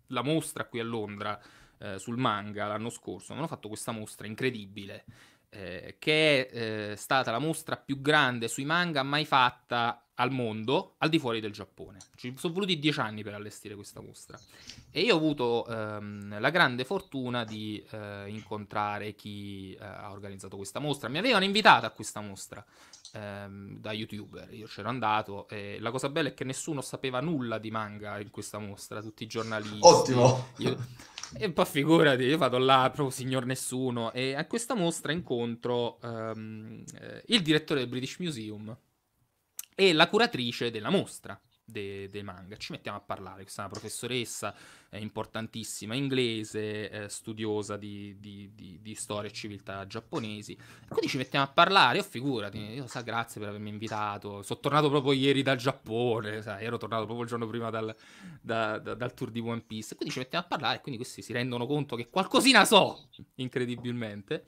la mostra qui a Londra eh, sul manga l'anno scorso, hanno fatto questa mostra incredibile eh, che è eh, stata la mostra più grande sui manga mai fatta al mondo, al di fuori del Giappone. Ci sono voluti dieci anni per allestire questa mostra. E io ho avuto ehm, la grande fortuna di eh, incontrare chi eh, ha organizzato questa mostra. Mi avevano invitato a questa mostra ehm, da youtuber, io c'ero andato. E la cosa bella è che nessuno sapeva nulla di manga in questa mostra, tutti i giornalisti. Ottimo! Io e un po' figurati, io vado là, proprio signor nessuno, e a questa mostra incontro um, il direttore del British Museum e la curatrice della mostra dei de manga. Ci mettiamo a parlare. Questa è una professoressa eh, importantissima, inglese, eh, studiosa di, di, di, di, storia e civiltà giapponesi. E quindi ci mettiamo a parlare. Io figurati, io sa grazie per avermi invitato. Sono tornato proprio ieri dal Giappone, sai, ero tornato proprio il giorno prima dal, da, da, dal tour di One Piece. E quindi ci mettiamo a parlare. E quindi questi si rendono conto che qualcosina so, incredibilmente.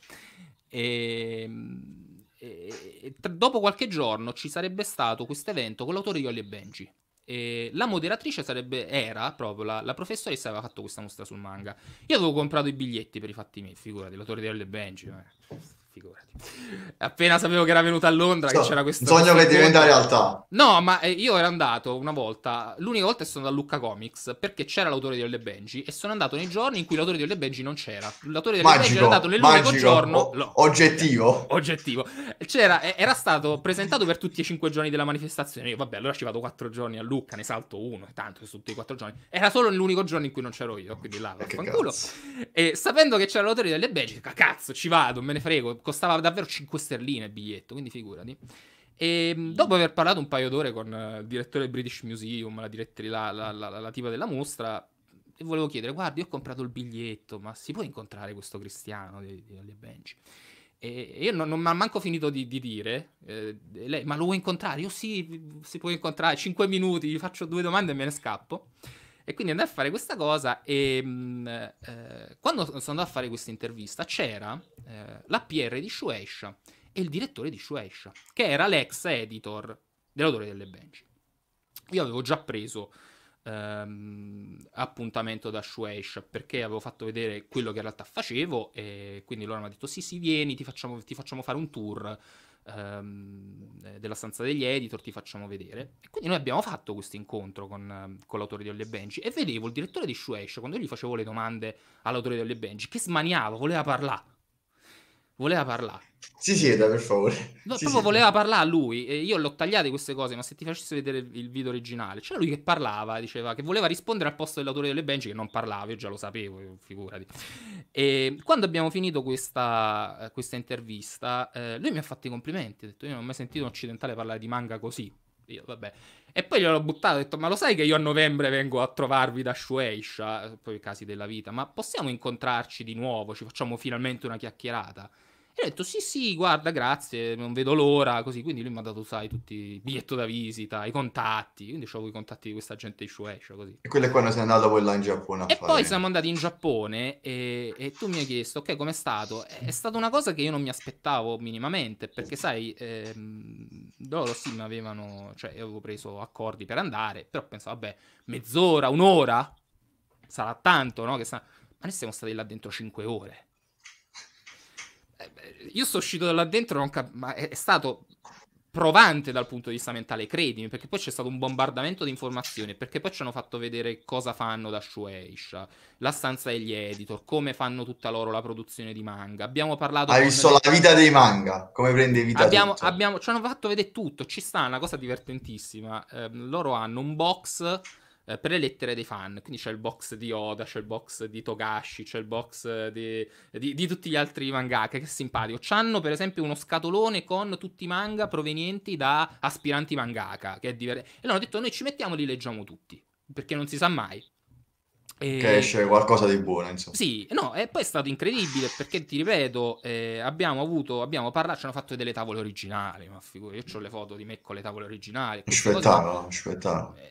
Ehm, e, e, dopo qualche giorno ci sarebbe stato questo evento con l'autore di Ollie e Benji e la moderatrice sarebbe, era proprio la, la, professoressa che aveva fatto questa mostra sul manga. Io avevo comprato i biglietti per i fatti miei, figurati, l'autore di L. Benji, eh, figurati. [LAUGHS] Appena sapevo che era venuta a Londra, so, che c'era questo sogno che diventa realtà. No, ma eh, io ero andato una volta, l'unica volta sono andato a Lucca Comics perché c'era l'autore di Olle Benji e sono andato nei giorni in cui l'autore di Olle Benji non c'era. L'autore di Olle Benji era andato nell'unico magico, giorno o- no, oggettivo. [LAUGHS] C'era, era stato presentato per tutti e cinque giorni della manifestazione. Io, vabbè, allora ci vado quattro giorni a Lucca, ne salto uno, tanto su tutti i quattro giorni. Era solo l'unico giorno in cui non c'ero io, quindi là, eh, vaffanculo. E sapendo che c'era l'autore di Olle Benji, ah, cazzo, ci vado, me ne frego, costava da davvero 5 sterline il biglietto, quindi figurati. E ehm, dopo aver parlato un paio d'ore con eh, il direttore del British Museum, la, direttori, la, la, la, tipa della mostra, e volevo chiedere, guardi, ho comprato il biglietto, ma si può incontrare questo cristiano di Benji? E io non, non mi ha manco finito di, di dire, eh, lei, ma lo vuoi incontrare? Io sì, si può incontrare, 5 minuti, gli faccio due domande e me ne scappo. E quindi andai a fare questa cosa e mh, mm, eh, quando sono andato a fare questa intervista c'era eh, la PR di Shueisha e il direttore di Shueisha, che era l'ex editor dell'autore delle Benji. Io avevo già preso ehm, appuntamento da Shueisha perché avevo fatto vedere quello che in realtà facevo e quindi loro mi hanno detto sì sì vieni ti facciamo, ti facciamo fare un tour ehm, eh, della stanza degli editor, ti facciamo vedere. E quindi noi abbiamo fatto questo incontro con, ehm, con, l'autore di Olle Benji e vedevo il direttore di Shuesh, quando io gli facevo le domande all'autore di Olle Benji, che smaniava, voleva parlare. Voleva parlare. Sì, sieda, per favore. No, si proprio sieda. voleva parlare a lui. E io l'ho tagliato queste cose, ma se ti facessi vedere il video originale, c'era lui che parlava, diceva che voleva rispondere al posto dell'autore delle bench che non parlava, io già lo sapevo, figurati. E quando abbiamo finito questa, eh, questa intervista, eh, lui mi ha fatto i complimenti, ha detto io non ho mai sentito un occidentale parlare di manga così. Io, vabbè. E poi gliel'ho buttato, ho detto, ma lo sai che io a novembre vengo a trovarvi da Shueisha, poi i casi della vita, ma possiamo incontrarci di nuovo, ci facciamo finalmente una chiacchierata? Gli ho detto sì sì, guarda, grazie, non vedo l'ora, così. Quindi lui mi ha dato, sai, tutti il biglietto da visita, i contatti. Quindi avevo i contatti di questa gente di Shueisha, così. E quello è quando sei andato poi là in Giappone E fare... poi siamo andati in Giappone e, e tu mi hai chiesto, ok, com'è stato? È stata una cosa che io non mi aspettavo minimamente, perché sai, ehm, loro sì mi avevano, cioè io avevo preso accordi per andare, però pensavo, vabbè, mezz'ora, un'ora? Sarà tanto, no? Che sa... Ma noi siamo stati là dentro cinque ore io sono uscito da là dentro, cap- ma è, è stato provante dal punto di vista mentale, credimi, perché poi c'è stato un bombardamento di informazioni, perché poi ci hanno fatto vedere cosa fanno da Shueisha, la stanza degli editor, come fanno tutta loro la produzione di manga. Abbiamo parlato... Hai visto la vita dei manga, come prende vita abbiamo, abbiamo, Ci hanno fatto vedere tutto, ci sta una cosa divertentissima. Eh, loro hanno un box eh, per le lettere dei fan. Quindi c'è il box di Oda, c'è il box di Togashi, c'è il box di, di, di tutti gli altri mangaka, che è simpatico. C'hanno per esempio uno scatolone con tutti i manga provenienti da aspiranti mangaka, che è divertente. E loro hanno detto noi ci mettiamo e li leggiamo tutti, perché non si sa mai. E... Che esce qualcosa di buono, insomma. Sì, no, e poi è stato incredibile perché, ti ripeto, eh, abbiamo avuto, abbiamo parlato, ci hanno fatto delle tavole originali, ma figurati, io ho le foto di me con le tavole originali. Spettacolo, cose,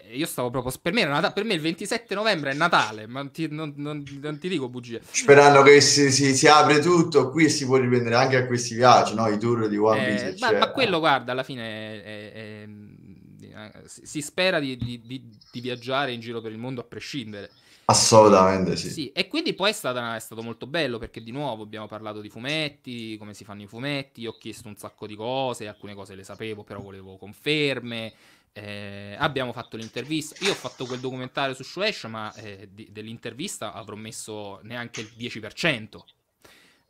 Eh, io stavo proprio, per me, Natale, per me, il 27 novembre è Natale, ma ti, non, non, non, ti dico bugie. Sperando che si, si, si, apre tutto qui e si può riprendere anche a questi viaggi, no? I tour di One eh, Ma, ma, quello, guarda, alla fine è, è, è, eh, si spera di, di, di, di viaggiare in giro per il mondo a prescindere. Assolutamente sì. sì. E quindi poi è, stata, è, stato molto bello perché di nuovo abbiamo parlato di fumetti, come si fanno i fumetti, io ho chiesto un sacco di cose, alcune cose le sapevo però volevo conferme, eh, abbiamo fatto l'intervista, io ho fatto quel documentario su Shuesh ma eh, di, dell'intervista avrò messo neanche il 10%,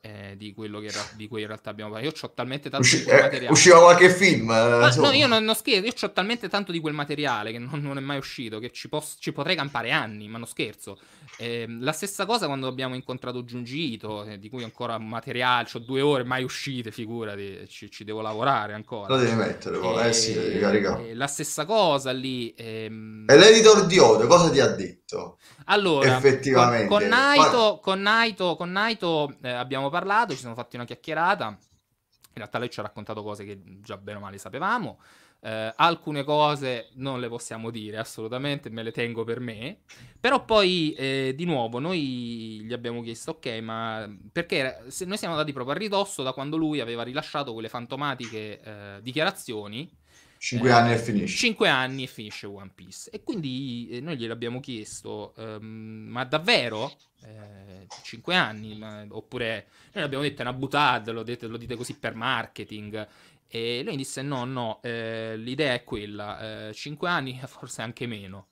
eh, di quello che ra- di cui in realtà abbiamo parlato. Io ho talmente tanto Usci- di quel eh, materiale. usciva qualche film. Eh, no, io non, non scherzo, io ho talmente tanto di quel materiale che non, non è mai uscito che ci, pos- ci, potrei campare anni, ma non scherzo. Ehm, la stessa cosa quando abbiamo incontrato Giungito, eh, di cui ancora materiale, ho due ore mai uscite, figurati, ci, ci devo lavorare ancora. Lo devi mettere, poi, eh sì, devi caricare. Eh, la stessa cosa lì. Ehm... E l'editor di Ode cosa ti ha detto? Allora, effettivamente. Con, con Naito, con Naito, con Naito abbiamo abbiamo parlato, ci siamo fatti una chiacchierata. In realtà lei ci ha raccontato cose che già bene o male sapevamo. Eh, alcune cose non le possiamo dire assolutamente, me le tengo per me. Però poi, eh, di nuovo, noi gli abbiamo chiesto, ok, ma perché se noi siamo andati proprio a ridosso da quando lui aveva rilasciato quelle fantomatiche eh, dichiarazioni. 5 eh, anni e finisce. 5 anni e finisce One Piece. E quindi eh, noi gliel'abbiamo chiesto, ehm, ma davvero? 5 anni, oppure noi abbiamo detto è una buttata, lo, dite, lo dite così per marketing. E lui disse no, no, eh, l'idea è quella, eh, 5 anni, [LAUGHS] forse anche meno.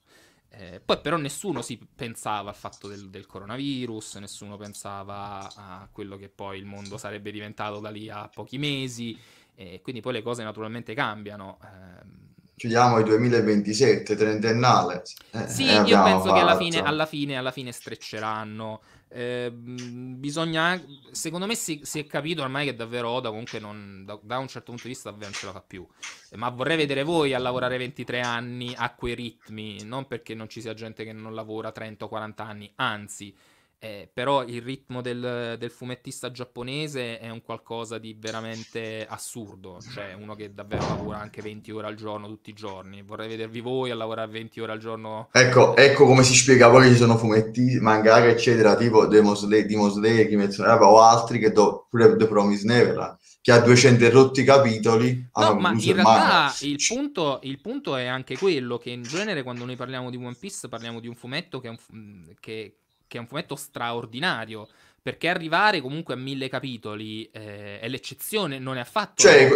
Eh, poi però nessuno si pensava al fatto del, del, coronavirus, nessuno pensava a quello che poi il mondo sarebbe diventato da lì a pochi mesi, E quindi poi le cose naturalmente cambiano. Eh, Chiudiamo il 2027, trentennale. sì, eh, io penso fatto. che alla fine, alla fine, alla fine strecceranno Ehm, bisogna, secondo me, si, si, è capito ormai che davvero Oda, comunque, non, da, da, un certo punto di vista, davvero non ce la fa più. Eh, ma vorrei vedere voi a lavorare 23 anni a quei ritmi. Non perché non ci sia gente che non lavora 30 o 40 anni, anzi, eh, però il ritmo del, del, fumettista giapponese è un qualcosa di veramente assurdo, cioè uno che davvero lavora anche 20 ore al giorno tutti i giorni. Vorrei vedervi voi a lavorare 20 ore al giorno. Ecco, ecco come si spiega poi che ci sono fumetti, mangaka, eccetera, tipo Demon Slayer, che menzionava, o altri che do, pure The Promise Neverland che ha 200 rotti capitoli. No, ma in realtà il punto, il punto, è anche quello che in genere quando noi parliamo di One Piece parliamo di un fumetto che, un, che, che è un fumetto straordinario. Perché arrivare comunque a mille capitoli eh, è l'eccezione, non è affatto. Cioè,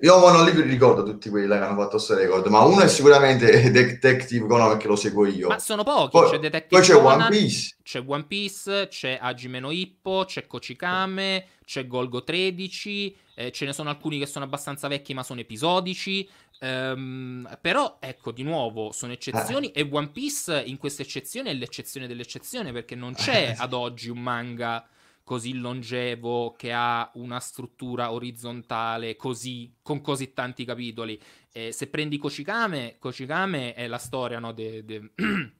io non li ricordo tutti quelli che hanno fatto questo record, ma uno è sicuramente [LAUGHS] Detective Conan che lo seguo io. Ma sono pochi, poi, c'è Detective poi c'è Conan, One Piece. C'è One Piece, c'è Hajime no Hippo, c'è Kochikame, c'è Golgo 13, eh, ce ne sono alcuni che sono abbastanza vecchi ma sono episodici. Ehm, però ecco, di nuovo, sono eccezioni eh. e One Piece in questa eccezione è l'eccezione dell'eccezione perché non eh, c'è ad oggi un manga così longevo, che ha una struttura orizzontale così, con così tanti capitoli. Eh, se prendi Kochikame, Kochikame è la storia no, de, de, [CLEARS THROAT]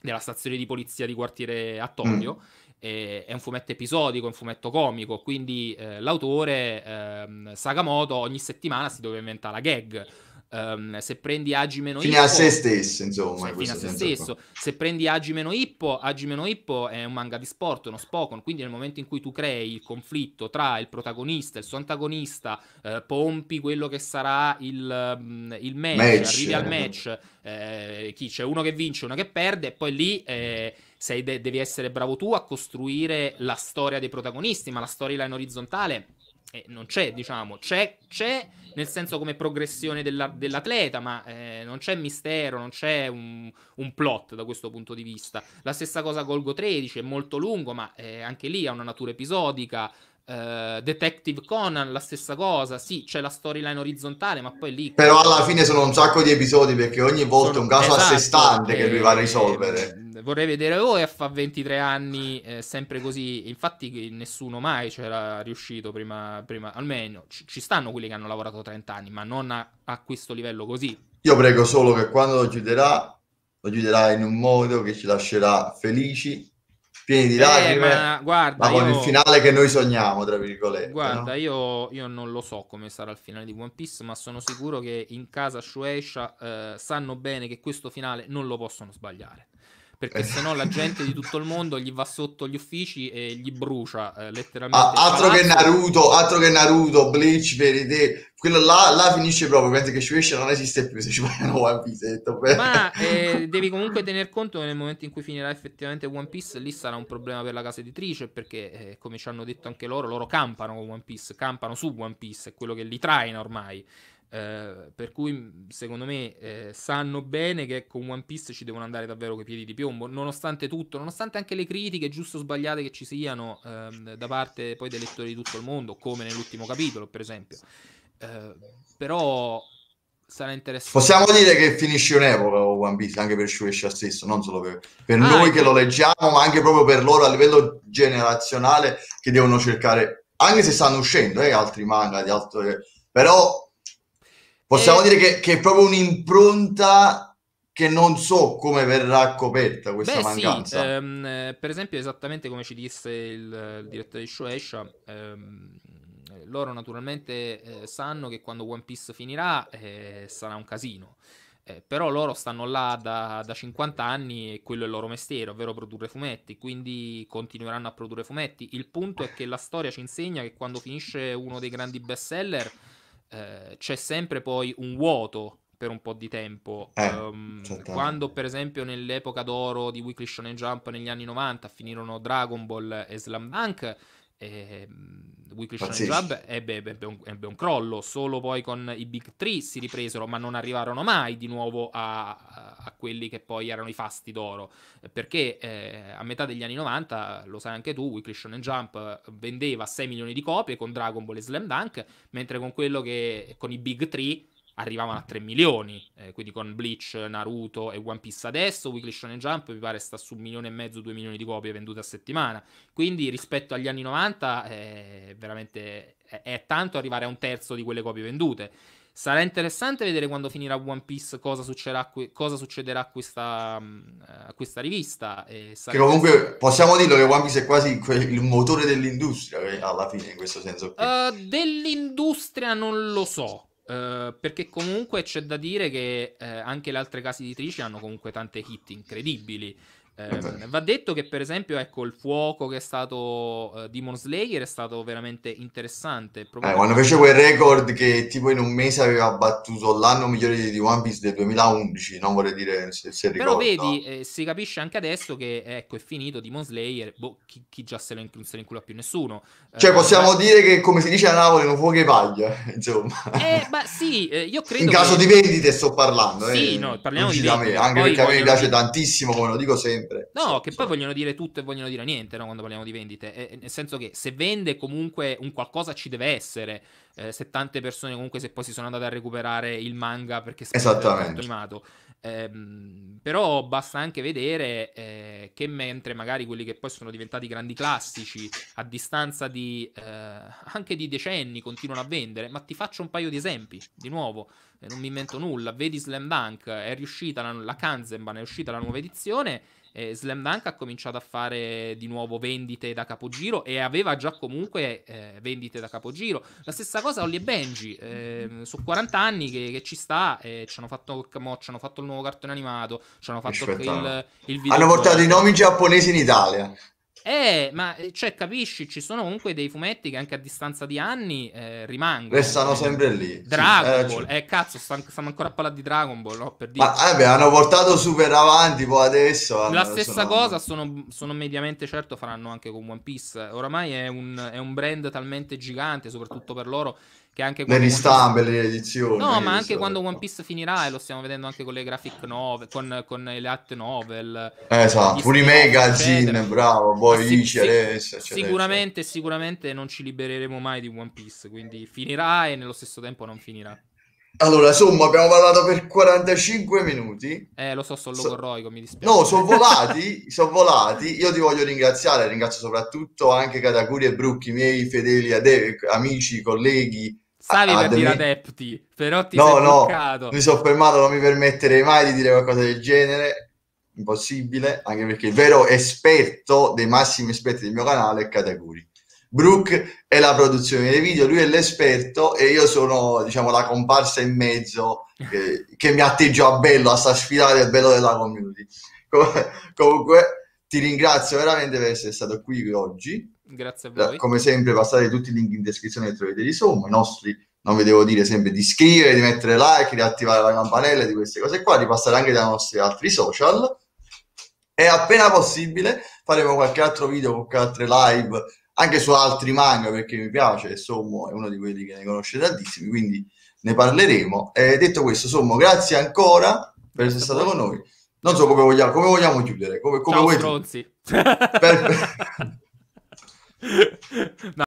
della stazione di polizia di quartiere Attoglio. Mm. Eh, è un fumetto episodico, è un fumetto comico, quindi eh, l'autore ehm, Sakamoto ogni settimana si doveva inventare la gag. Um, se prendi Agi meno Ippo fino a se stesso insomma cioè, se, stesso. se prendi Agi meno Ippo Agi meno Ippo è un manga di sport uno spoken quindi nel momento in cui tu crei il conflitto tra il protagonista e il suo antagonista eh, pompi quello che sarà il, mm, il match, match, arrivi al eh. match eh, chi c'è uno che vince uno che perde e poi lì eh, sei de- devi essere bravo tu a costruire la storia dei protagonisti, ma la storyline orizzontale eh, non c'è, diciamo, c'è, c'è, nel senso come progressione della, dell'atleta, ma eh, non c'è mistero, non c'è un, un, plot da questo punto di vista. La stessa cosa Golgo 13 è molto lungo, ma eh, anche lì ha una natura episodica, Uh, Detective Conan, la stessa cosa. Sì, c'è la storyline orizzontale, ma poi lì. Però alla fine sono un sacco di episodi perché ogni volta è un caso esatto, a sé esatto, stante che eh, lui va a risolvere. Eh, vorrei vedere voi a 23 anni, eh, sempre così. Infatti, nessuno mai c'era riuscito prima. prima... Almeno ci, ci, stanno quelli che hanno lavorato 30 anni, ma non a, a questo livello così. Io prego solo che quando lo chiuderà, lo chiuderà in un modo che ci lascerà felici pieni di eh, lacrime, ma, guarda, ma con io... il finale che noi sogniamo, tra virgolette. Guarda, no? io, io, non lo so come sarà il finale di One Piece, ma sono sicuro che in casa Shueisha eh, sanno bene che questo finale non lo possono sbagliare perché eh. se no la gente di tutto il mondo gli va sotto gli uffici e gli brucia eh, letteralmente. Ah, altro che Naruto, altro che Naruto, Bleach, per te. Quello là, là finisce proprio, mentre che ci esce non esiste più se ci vogliono One Piece. Per... Ma [LAUGHS] eh, devi comunque tener conto che nel momento in cui finirà effettivamente One Piece, lì sarà un problema per la casa editrice, perché eh, come ci hanno detto anche loro, loro campano con One Piece, campano su One Piece, è quello che li traina ormai. Eh, per cui mm, secondo me eh, sanno bene che con ecco, One Piece ci devono andare davvero coi piedi di piombo, nonostante tutto, nonostante anche le critiche giusto o sbagliate che ci siano ehm, da parte poi dei lettori di tutto il mondo, come nell'ultimo capitolo per esempio. Eh, però sarà interessante. Possiamo dire che finisce un'epoca One Piece anche per Shueisha stesso, non solo per, per ah, noi ecco. che lo leggiamo, ma anche proprio per loro a livello generazionale che devono cercare, anche se stanno uscendo eh, altri manga di altre... però Possiamo e... dire che, che, è proprio un'impronta che non so come verrà coperta questa Beh, mancanza. Sì. Ehm, eh, per esempio, esattamente come ci disse il, il direttore di Shueisha, ehm, loro naturalmente eh, sanno che quando One Piece finirà eh, sarà un casino. Eh, però loro stanno là da, da, 50 anni e quello è il loro mestiere, ovvero produrre fumetti, quindi continueranno a produrre fumetti. Il punto è che la storia ci insegna che quando finisce uno dei grandi bestseller eh, c'è sempre poi un vuoto per un po' di tempo. Eh, um, quando, per esempio, nell'epoca d'oro di Weekly Shonen Jump negli anni 90 finirono Dragon Ball e Slam Dunk eh, Weekly Shonen Jump ebbe, ebbe, un, ebbe, un, crollo, solo poi con i Big 3 si ripresero, ma non arrivarono mai di nuovo a, a quelli che poi erano i fasti d'oro, perché eh, a metà degli anni 90, lo sai anche tu, Weekly Shonen Jump vendeva 6 milioni di copie con Dragon Ball e Slam Dunk, mentre con quello che con i Big 3 arrivavano a 3 milioni, eh, quindi con Bleach, Naruto e One Piece adesso, Weekly Shonen Jump mi pare sta su un milione e mezzo, due milioni di copie vendute a settimana, quindi rispetto agli anni 90 è eh, veramente è, è tanto arrivare a un terzo di quelle copie vendute. Sarà interessante vedere quando finirà One Piece cosa succederà, cosa succederà a, questa, mm, a, questa, rivista. che comunque possiamo dirlo che One Piece è quasi il motore dell'industria eh, alla fine in questo senso. Uh, dell'industria non lo so eh, perché comunque c'è da dire che eh, anche le altre case editrici hanno comunque tante hit incredibili. Eh, va detto che, per esempio, ecco, il fuoco che è stato uh, Demon Slayer è stato veramente interessante. Eh, quando fece quel record che tipo in un mese aveva battuto l'anno migliore di One Piece del 2011, non vorrei dire se, se ricordo. Però vedi, eh, si capisce anche adesso che ecco, è finito Demon Slayer, boh, chi, chi già se lo inc- se incula più nessuno. Cioè, eh, possiamo ma... dire che, come si dice a Napoli, non fuoco e paglia, [LAUGHS] insomma. Eh, ma sì, eh, io credo... In caso che... di vendite sto parlando. Sì, no, parliamo di vendite. Anche Poi perché a me piace dire... tantissimo, come lo dico sempre sempre. No, so, che so. poi vogliono dire tutto e vogliono dire niente no, quando parliamo di vendite, e, nel senso che se vende comunque un qualcosa ci deve essere, eh, se tante persone comunque se poi si sono andate a recuperare il manga perché si è animato. Eh, però basta anche vedere eh, che mentre magari quelli che poi sono diventati grandi classici a distanza di eh, anche di decenni continuano a vendere, ma ti faccio un paio di esempi di nuovo, eh, non mi invento nulla, vedi Slam Dunk, è riuscita la, la Kanzenban, è uscita la nuova edizione eh, Slam Dunk ha cominciato a fare di nuovo vendite da capogiro e aveva già comunque eh, vendite da capogiro. La stessa cosa Ollie e Benji, eh, su 40 anni che, che ci sta, eh, ci hanno fatto, mo, fatto il nuovo cartone animato, ci hanno fatto il, il video. Hanno portato i nomi giapponesi in Italia. Eh, ma eh, cioè, capisci, ci sono comunque dei fumetti che anche a distanza di anni eh, rimangono. Restano sempre lì. Dragon sì, eh, Ball, eh, cazzo, stiamo ancora a parlare di Dragon Ball, no? Per dire. Ma eh, beh, hanno portato super avanti, poi adesso... La stessa sono... cosa, sono, sono, mediamente certo, faranno anche con One Piece. Oramai è un, è un brand talmente gigante, soprattutto per loro, che anche le ristampe, Piece... le riedizioni. No, ma anche quando One Piece finirà, e lo stiamo vedendo anche con le graphic novel, con, con le art novel. Esatto, Furimega, Zin, bravo, boh, poi si- Lici, Alessia, eccetera. Sicuramente, sicuramente non ci libereremo mai di One Piece, quindi finirà e nello stesso tempo non finirà. Allora, insomma, abbiamo parlato per 45 minuti. Eh, lo so, sono logorroico, so, mi dispiace. No, sono volati, sono volati. Io ti voglio ringraziare, ringrazio soprattutto anche Katakuri e Brucchi, miei fedeli ade- amici, colleghi. Stavi per dire adepti, però ti no, sei no, bloccato. mi sono fermato, non mi permetterei mai di dire qualcosa del genere impossibile, anche perché il vero esperto dei massimi esperti del mio canale è Kataguri. Brooke è la produzione dei video, lui è l'esperto e io sono, diciamo, la comparsa in mezzo che, che mi atteggio a bello, a sta sfidare il bello della community. Com- comunque, ti ringrazio veramente per essere stato qui oggi. Grazie a voi. Come sempre, passate tutti i link in descrizione che trovate lì somma. i nostri non vi devo dire sempre di iscrivervi, di mettere like, di attivare la campanella, di queste cose qua, di passare anche dai nostri altri social e appena possibile faremo qualche altro video, qualche altro live anche su altri manga perché mi piace insomma, è uno di quelli che ne conosce tantissimi, quindi ne parleremo. E detto questo, Sommo, grazie ancora per essere stato con noi. Non so come vogliamo, come vogliamo chiudere, come, come Ciao, vuoi... Perfetto. [LAUGHS] [LAUGHS] no.